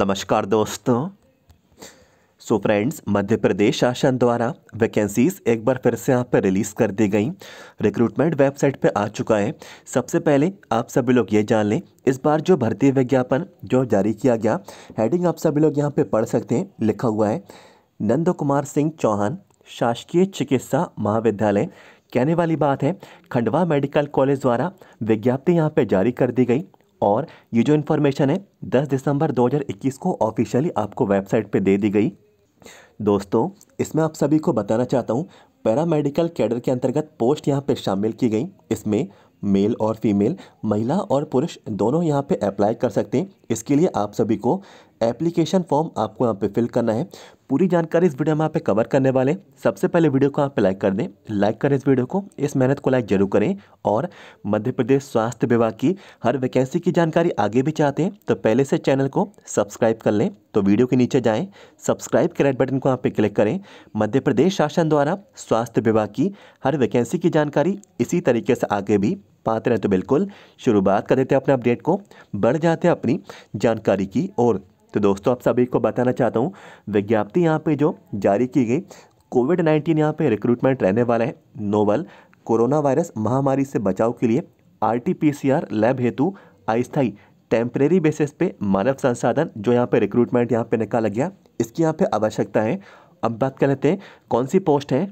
नमस्कार दोस्तों so friends मध्य प्रदेश शासन द्वारा वैकेंसीज एक बार फिर से यहाँ पर रिलीज़ कर दी गई रिक्रूटमेंट वेबसाइट पे आ चुका है सबसे पहले आप सभी लोग ये जान लें इस बार जो भर्ती विज्ञापन जो जारी किया गया हेडिंग आप सभी लोग यहाँ पे पढ़ सकते हैं लिखा हुआ है नंद कुमार सिंह चौहान शासकीय चिकित्सा महाविद्यालय कहने वाली बात है खंडवा मेडिकल कॉलेज द्वारा विज्ञप्ति यहाँ पर जारी कर दी गई और ये जो इन्फॉर्मेशन है 10 दिसंबर 2021 को ऑफिशियली आपको वेबसाइट पे दे दी गई दोस्तों इसमें आप सभी को बताना चाहता हूँ पैरामेडिकल कैडर के अंतर्गत पोस्ट यहाँ पे शामिल की गई इसमें मेल और फीमेल महिला और पुरुष दोनों यहाँ पे अप्लाई कर सकते हैं इसके लिए आप सभी को एप्लीकेशन फॉर्म आपको यहाँ पे फिल करना है पूरी जानकारी इस वीडियो में आप कवर करने वाले हैं सबसे पहले वीडियो को आप लाइक कर दें लाइक करें इस वीडियो को इस मेहनत को लाइक जरूर करें और मध्य प्रदेश स्वास्थ्य विभाग की हर वैकेंसी की जानकारी आगे भी चाहते हैं तो पहले से चैनल को सब्सक्राइब कर लें तो वीडियो के नीचे जाएं सब्सक्राइब के रेड बटन को आप पे क्लिक करें मध्य प्रदेश शासन द्वारा स्वास्थ्य विभाग की हर वैकेंसी की जानकारी इसी तरीके से आगे भी पाते रहें तो बिल्कुल शुरुआत कर देते हैं अपने अपडेट को बढ़ जाते हैं अपनी जानकारी की और तो दोस्तों आप सभी को बताना चाहता हूँ विज्ञप्ति यहाँ पे जो जारी की गई कोविड नाइन्टीन यहाँ पे रिक्रूटमेंट रहने वाला है नोवल कोरोना वायरस महामारी से बचाव के लिए आरटीपीसीआर लैब हेतु अस्थायी टेम्परेरी बेसिस पे मानव संसाधन जो यहाँ पे रिक्रूटमेंट यहाँ पे निकाला गया इसकी यहाँ पे आवश्यकता है अब बात कर लेते हैं कौन सी पोस्ट है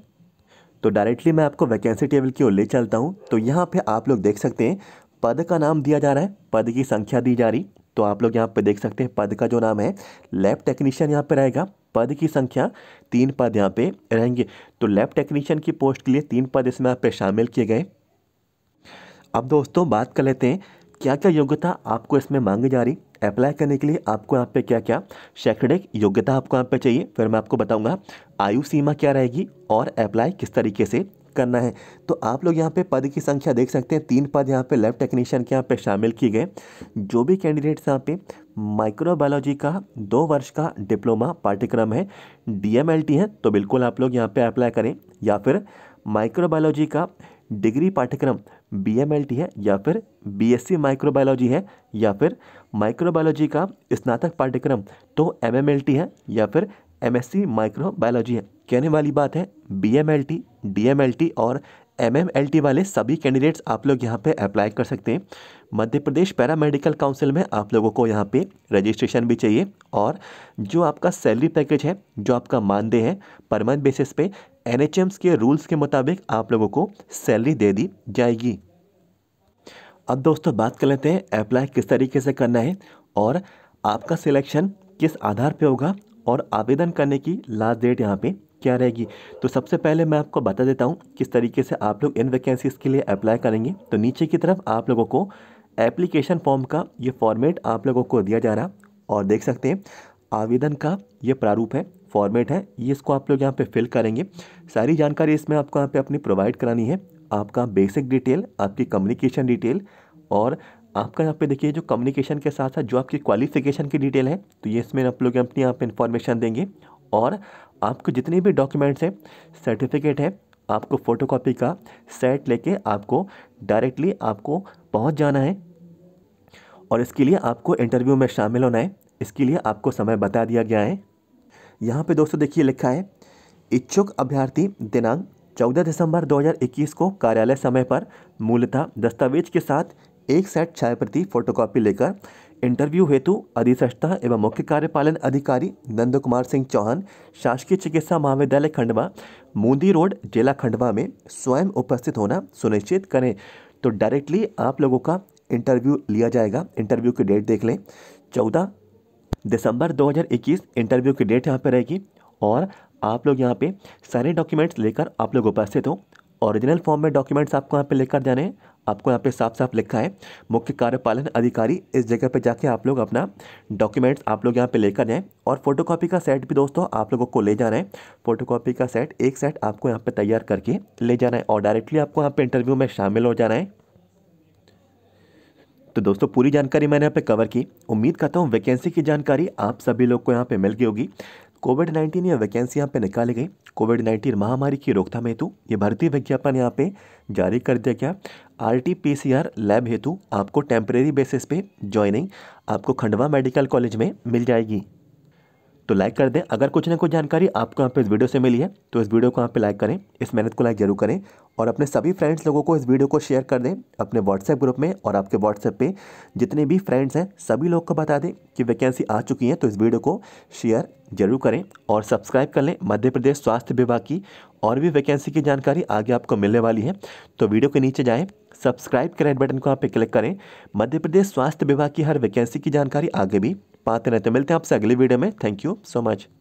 तो डायरेक्टली मैं आपको वैकेंसी टेबल की ओर ले चलता हूँ तो यहाँ पर आप लोग देख सकते हैं पद का नाम दिया जा रहा है पद की संख्या दी जा रही तो आप लोग यहाँ पर देख सकते हैं पद का जो नाम है लैब टेक्नीशियन यहाँ पर रहेगा पद की संख्या तीन पद यहाँ पे रहेंगे तो लैब टेक्नीशियन की पोस्ट के लिए तीन पद इसमें यहाँ पे शामिल किए गए अब दोस्तों बात कर लेते हैं क्या क्या योग्यता आपको इसमें मांगी जा रही अप्लाई करने के लिए आपको यहाँ पे क्या क्या शैक्षणिक योग्यता आपको यहाँ पे चाहिए फिर मैं आपको बताऊँगा आयु सीमा क्या रहेगी और अप्लाई किस तरीके से करना है तो आप लोग यहाँ पे पद की संख्या देख सकते हैं तीन पद यहाँ पे लैब टेक्नीशियन के यहाँ पे शामिल किए गए जो भी कैंडिडेट्स यहाँ पे माइक्रोबायोलॉजी का दो वर्ष का डिप्लोमा पाठ्यक्रम है डीएमएलटी है तो बिल्कुल आप लोग यहाँ पे अप्लाई करें या फिर माइक्रोबायोलॉजी का डिग्री पाठ्यक्रम टी है या फिर बीएससी माइक्रोबायोलॉजी है या फिर माइक्रोबायोलॉजी का स्नातक पाठ्यक्रम तो टी है या फिर एम एस माइक्रो माइक्रोबायोलॉजी है कहने वाली बात है B M L T D M L T और एम एम एल टी वाले सभी कैंडिडेट्स आप लोग यहाँ पे अप्लाई कर सकते हैं Madhya Pradesh para medical council में आप लोगों को यहाँ पे रजिस्ट्रेशन भी चाहिए और जो आपका सैलरी पैकेज है जो आपका मानदेय है पर मंथ बेसिस पे एन के रूल्स के मुताबिक आप लोगों को सैलरी दे दी जाएगी अब दोस्तों बात कर लेते हैं अप्लाई किस तरीके से करना है और आपका सिलेक्शन किस आधार पर होगा और आवेदन करने की लास्ट डेट यहाँ पर क्या रहेगी तो सबसे पहले मैं आपको बता देता हूँ किस तरीके से आप लोग इन वैकेंसीज़ के लिए अप्लाई करेंगे तो नीचे की तरफ आप लोगों को एप्लीकेशन फॉर्म का ये फॉर्मेट आप लोगों को दिया जा रहा और देख सकते हैं आवेदन का ये प्रारूप है फॉर्मेट है ये इसको आप लोग यहाँ पे फिल करेंगे सारी जानकारी इसमें आपको यहाँ पे अपनी प्रोवाइड करानी है आपका बेसिक डिटेल आपकी कम्युनिकेशन डिटेल और आपका यहाँ पे देखिए जो कम्युनिकेशन के साथ साथ जो आपकी क्वालिफिकेशन की डिटेल है तो ये इसमें आप लोग अपनी यहाँ पर इन्फॉर्मेशन देंगे और आपको जितने भी डॉक्यूमेंट्स हैं सर्टिफिकेट है आपको फ़ोटोकॉपी का सेट लेके आपको डायरेक्टली आपको पहुंच जाना है और इसके लिए आपको इंटरव्यू में शामिल होना है इसके लिए आपको समय बता दिया गया है यहाँ पे दोस्तों देखिए लिखा है इच्छुक अभ्यर्थी दिनांक 14 दिसंबर 2021 को कार्यालय समय पर मूलतः दस्तावेज के साथ एक सेट छायाप्रति फोटोकॉपी लेकर इंटरव्यू हेतु अधिष्ठता एवं मुख्य कार्यपालन अधिकारी नंद कुमार सिंह चौहान शासकीय चिकित्सा महाविद्यालय खंडवा मूंदी रोड जिला खंडवा में स्वयं उपस्थित होना सुनिश्चित करें तो डायरेक्टली आप लोगों का इंटरव्यू लिया जाएगा इंटरव्यू की डेट देख लें चौदह दिसंबर 2021 इंटरव्यू की डेट यहाँ पर रहेगी और आप लोग यहाँ पे सारे डॉक्यूमेंट्स लेकर आप लोग उपस्थित हो ओरिजिनल फॉर्म में डॉक्यूमेंट्स आपको यहाँ पे लेकर जाने हैं आपको यहाँ पे साफ साफ लिखा है मुख्य कार्यपालन अधिकारी इस जगह पे जाके आप लोग अपना डॉक्यूमेंट्स आप लोग यहाँ पे लेकर जाएँ और फोटोकॉपी का सेट भी दोस्तों आप लोगों को ले जाना है फोटोकॉपी का सेट एक सेट आपको यहाँ पे तैयार करके ले जाना है और डायरेक्टली आपको यहाँ पे इंटरव्यू में शामिल हो जाना है तो दोस्तों पूरी जानकारी मैंने यहाँ पे कवर की उम्मीद करता हूँ वैकेंसी की जानकारी आप सभी लोग को यहाँ पे मिल गई होगी कोविड नाइन्टीन या वैकेंसी यहाँ पे निकाली गई कोविड नाइन्टीन महामारी की रोकथाम हेतु ये भारतीय विज्ञापन यहाँ पे जारी कर दिया गया R T P C R lab हेतु आपको टेम्परेरी बेसिस पे ज्वाइनिंग आपको खंडवा मेडिकल कॉलेज में मिल जाएगी तो लाइक कर दें अगर कुछ ना कुछ जानकारी आपको यहाँ पे इस वीडियो से मिली है तो इस वीडियो को यहाँ पे लाइक करें इस मेहनत को लाइक जरूर करें और अपने सभी फ्रेंड्स लोगों को इस वीडियो को शेयर कर दें अपने व्हाट्सएप ग्रुप में और आपके व्हाट्सएप पे जितने भी फ्रेंड्स हैं सभी लोग को बता दें कि वैकेंसी आ चुकी है तो इस वीडियो को शेयर जरूर करें और सब्सक्राइब कर लें मध्य प्रदेश स्वास्थ्य विभाग की और भी वैकेंसी की जानकारी आगे आपको मिलने वाली है तो वीडियो के नीचे जाएँ सब्सक्राइब के रेड बटन को आप पे क्लिक करें मध्य प्रदेश स्वास्थ्य विभाग की हर वैकेंसी की जानकारी आगे भी पाते रहते हैं मिलते हैं आपसे अगली वीडियो में थैंक यू सो मच